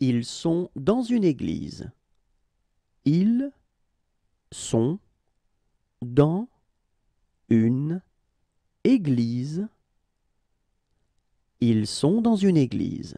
Ils sont dans une église. Ils sont dans une église. Ils sont dans une église.